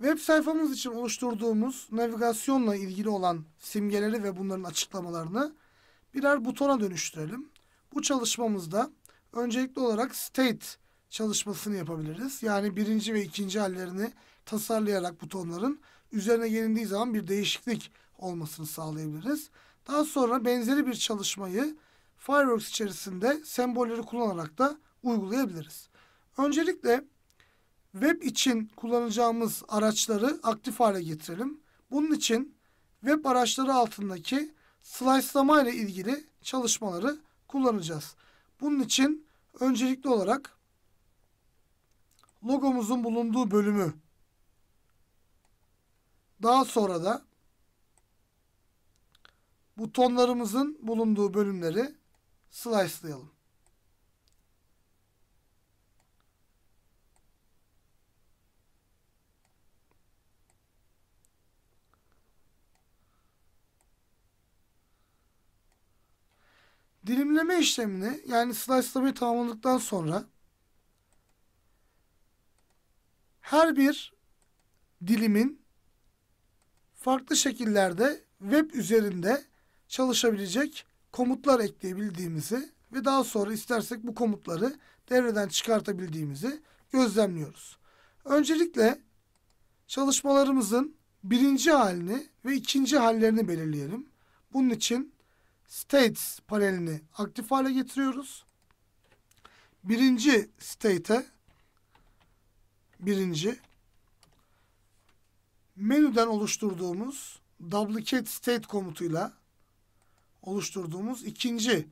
Web sayfamız için oluşturduğumuz navigasyonla ilgili olan simgeleri ve bunların açıklamalarını birer butona dönüştürelim. Bu çalışmamızda öncelikli olarak state çalışmasını yapabiliriz. Yani birinci ve ikinci hallerini tasarlayarak butonların üzerine gelindiği zaman bir değişiklik olmasını sağlayabiliriz. Daha sonra benzeri bir çalışmayı Fireworks içerisinde sembolleri kullanarak da uygulayabiliriz. Öncelikle web için kullanacağımız araçları aktif hale getirelim. Bunun için web araçları altındaki slicelama ile ilgili çalışmaları kullanacağız. Bunun için öncelikli olarak logomuzun bulunduğu bölümü daha sonra da butonlarımızın bulunduğu bölümleri slice'layalım. Dilimleme işlemini yani slice'lamayı tamamladıktan sonra her bir dilimin farklı şekillerde web üzerinde çalışabilecek komutlar ekleyebildiğimizi ve daha sonra istersek bu komutları devreden çıkartabildiğimizi gözlemliyoruz. Öncelikle çalışmalarımızın birinci halini ve ikinci hallerini belirleyelim. Bunun için states panelini aktif hale getiriyoruz. Birinci state'e birinci menüden oluşturduğumuz duplicate state komutuyla oluşturduğumuz ikinci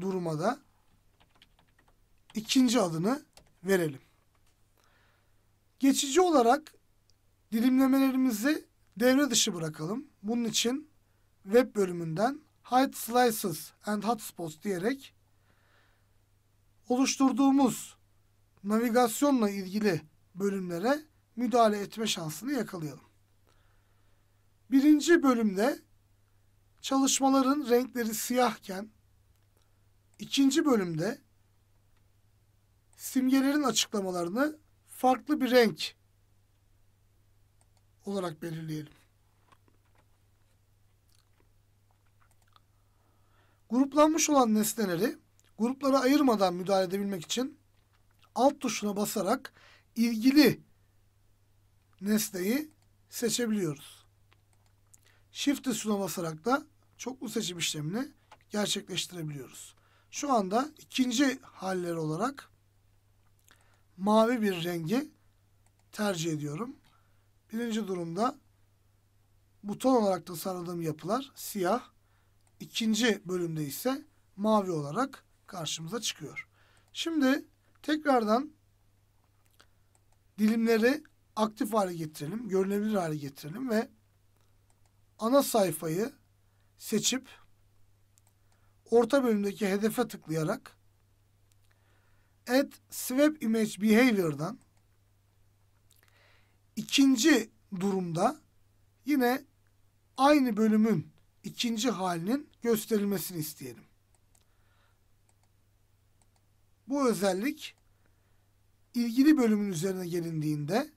duruma da ikinci adını verelim. Geçici olarak dilimlemelerimizi devre dışı bırakalım. Bunun için web bölümünden hide slices and spots diyerek oluşturduğumuz navigasyonla ilgili bölümlere müdahale etme şansını yakalayalım. Birinci bölümde çalışmaların renkleri siyahken ikinci bölümde simgelerin açıklamalarını farklı bir renk olarak belirleyelim. Gruplanmış olan nesneleri gruplara ayırmadan müdahale edebilmek için alt tuşuna basarak ilgili nesneyi seçebiliyoruz. Shift tuşuna basarak da çoklu seçim işlemini gerçekleştirebiliyoruz. Şu anda ikinci halleri olarak mavi bir rengi tercih ediyorum. Birinci durumda buton olarak tasarladığım yapılar siyah, ikinci bölümde ise mavi olarak karşımıza çıkıyor. Şimdi tekrardan dilimleri aktif hale getirelim, görünebilir hale getirelim ve ana sayfayı seçip orta bölümdeki hedefe tıklayarak Add Swap Image Behavior'dan ikinci durumda yine aynı bölümün ikinci halinin gösterilmesini isteyelim. Bu özellik ilgili bölümün üzerine gelindiğinde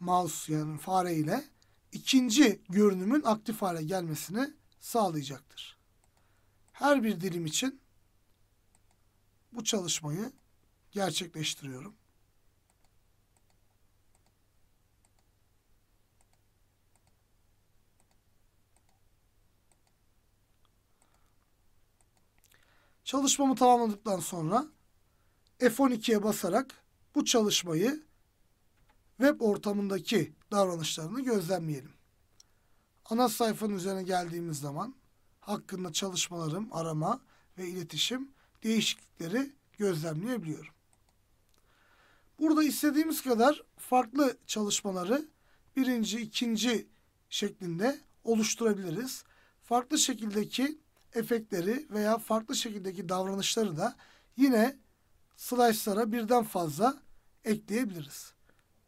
mouse yani fare ile ikinci görünümün aktif hale gelmesini sağlayacaktır. Her bir dilim için bu çalışmayı gerçekleştiriyorum. Çalışmamı tamamladıktan sonra F12'ye basarak bu çalışmayı web ortamındaki davranışlarını gözlemleyelim. Ana sayfanın üzerine geldiğimiz zaman hakkında çalışmalarım, arama ve iletişim değişiklikleri gözlemleyebiliyorum. Burada istediğimiz kadar farklı çalışmaları birinci, ikinci şeklinde oluşturabiliriz. Farklı şekildeki efektleri veya farklı şekildeki davranışları da yine slice'lara birden fazla ekleyebiliriz.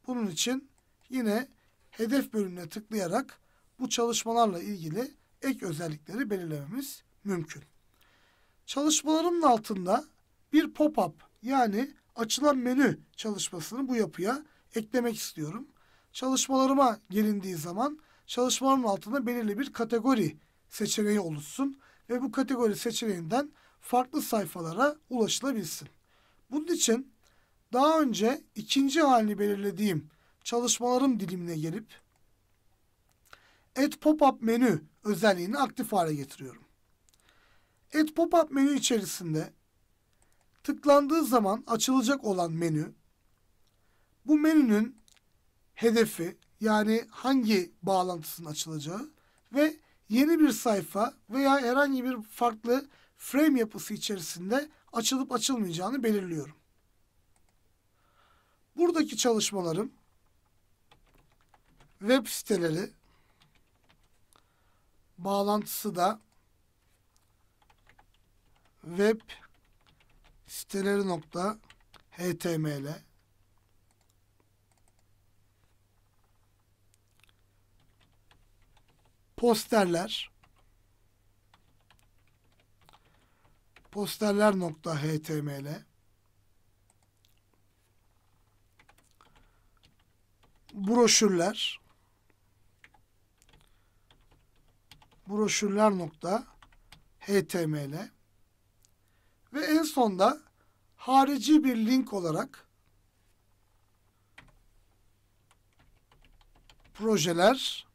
Bunun için yine hedef bölümüne tıklayarak bu çalışmalarla ilgili ek özellikleri belirlememiz mümkün. Çalışmalarımın altında bir pop-up yani açılan menü çalışmasını bu yapıya eklemek istiyorum. Çalışmalarıma gelindiği zaman çalışmalarımın altında belirli bir kategori seçeneği oluşsun ve bu kategori seçeneğinden farklı sayfalara ulaşılabilsin. Bunun için daha önce ikinci halini belirlediğim çalışmalarım dilimine gelip Add Pop-up menü özelliğini aktif hale getiriyorum. Add Pop-up menü içerisinde tıklandığı zaman açılacak olan menü bu menünün hedefi yani hangi bağlantısının açılacağı ve yeni bir sayfa veya herhangi bir farklı frame yapısı içerisinde açılıp açılmayacağını belirliyorum. Buradaki çalışmalarım web siteleri bağlantısı da web siteleri.html posterler posterler.html broşürler broşürler.html ve en sonda harici bir link olarak projeler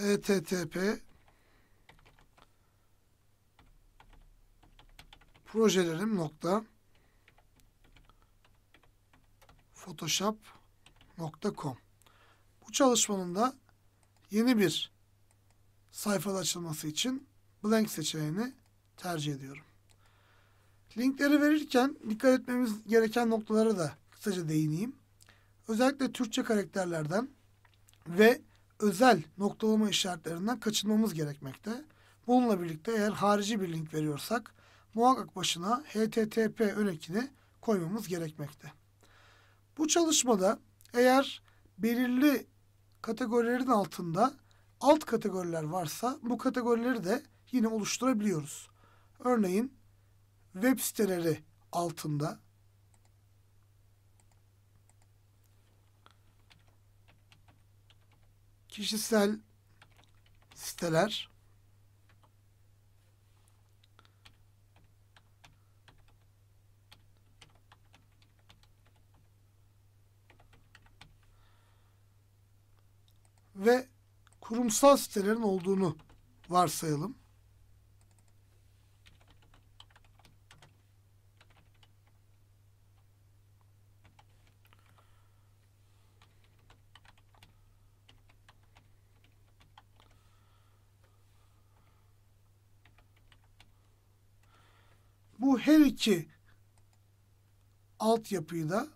HTTP e projelerim nokta photoshop nokta com Bu çalışmanın da yeni bir sayfada açılması için blank seçeneğini tercih ediyorum. Linkleri verirken dikkat etmemiz gereken noktalara da kısaca değineyim. Özellikle Türkçe karakterlerden ve özel noktalama işaretlerinden kaçınmamız gerekmekte. Bununla birlikte eğer harici bir link veriyorsak muhakkak başına HTTP önekini koymamız gerekmekte. Bu çalışmada eğer belirli kategorilerin altında alt kategoriler varsa bu kategorileri de yine oluşturabiliyoruz. Örneğin web siteleri altında kişisel siteler ve kurumsal sitelerin olduğunu varsayalım. bu her iki altyapıyı da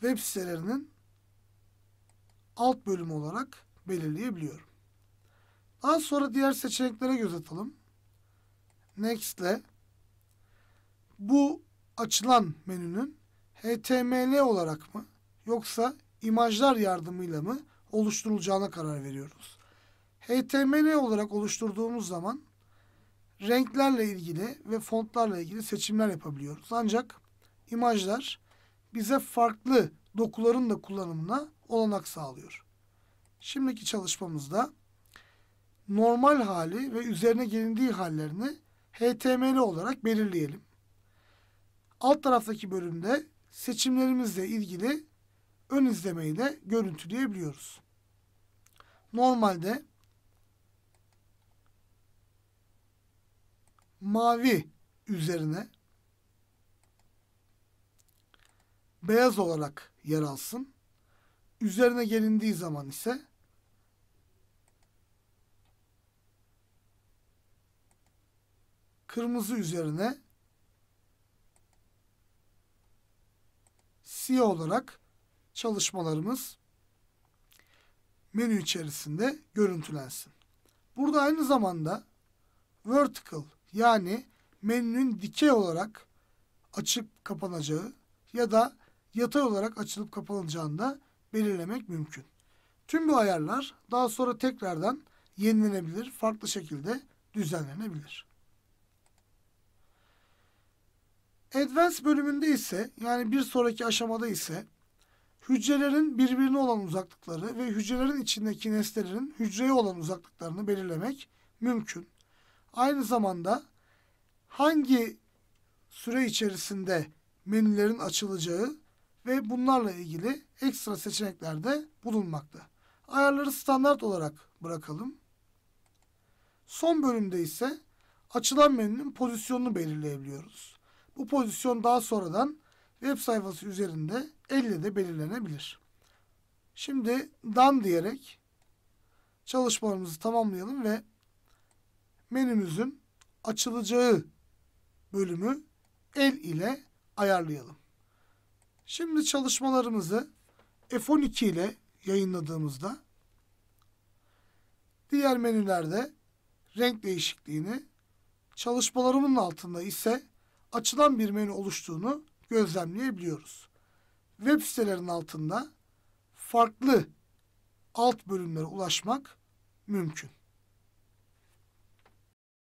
web sitelerinin alt bölümü olarak belirleyebiliyorum. Daha sonra diğer seçeneklere göz atalım. Next ile bu açılan menünün HTML olarak mı yoksa imajlar yardımıyla mı oluşturulacağına karar veriyoruz. HTML olarak oluşturduğumuz zaman renklerle ilgili ve fontlarla ilgili seçimler yapabiliyoruz. Ancak imajlar bize farklı dokuların da kullanımına olanak sağlıyor. Şimdiki çalışmamızda normal hali ve üzerine gelindiği hallerini HTML olarak belirleyelim. Alt taraftaki bölümde seçimlerimizle ilgili ön izlemeyi de görüntüleyebiliyoruz. Normalde mavi üzerine beyaz olarak yer alsın. Üzerine gelindiği zaman ise kırmızı üzerine siyah olarak çalışmalarımız menü içerisinde görüntülensin. Burada aynı zamanda vertical yani menünün dikey olarak açıp kapanacağı ya da yatay olarak açılıp kapanacağını da belirlemek mümkün. Tüm bu ayarlar daha sonra tekrardan yenilenebilir, farklı şekilde düzenlenebilir. Advanced bölümünde ise yani bir sonraki aşamada ise hücrelerin birbirine olan uzaklıkları ve hücrelerin içindeki nesnelerin hücreye olan uzaklıklarını belirlemek mümkün. Aynı zamanda hangi süre içerisinde menülerin açılacağı ve bunlarla ilgili ekstra seçenekler de bulunmakta. Ayarları standart olarak bırakalım. Son bölümde ise açılan menünün pozisyonunu belirleyebiliyoruz. Bu pozisyon daha sonradan web sayfası üzerinde elle de belirlenebilir. Şimdi done diyerek çalışmalarımızı tamamlayalım ve menümüzün açılacağı bölümü el ile ayarlayalım. Şimdi çalışmalarımızı F12 ile yayınladığımızda diğer menülerde renk değişikliğini çalışmalarımın altında ise açılan bir menü oluştuğunu gözlemleyebiliyoruz. Web sitelerinin altında farklı alt bölümlere ulaşmak mümkün.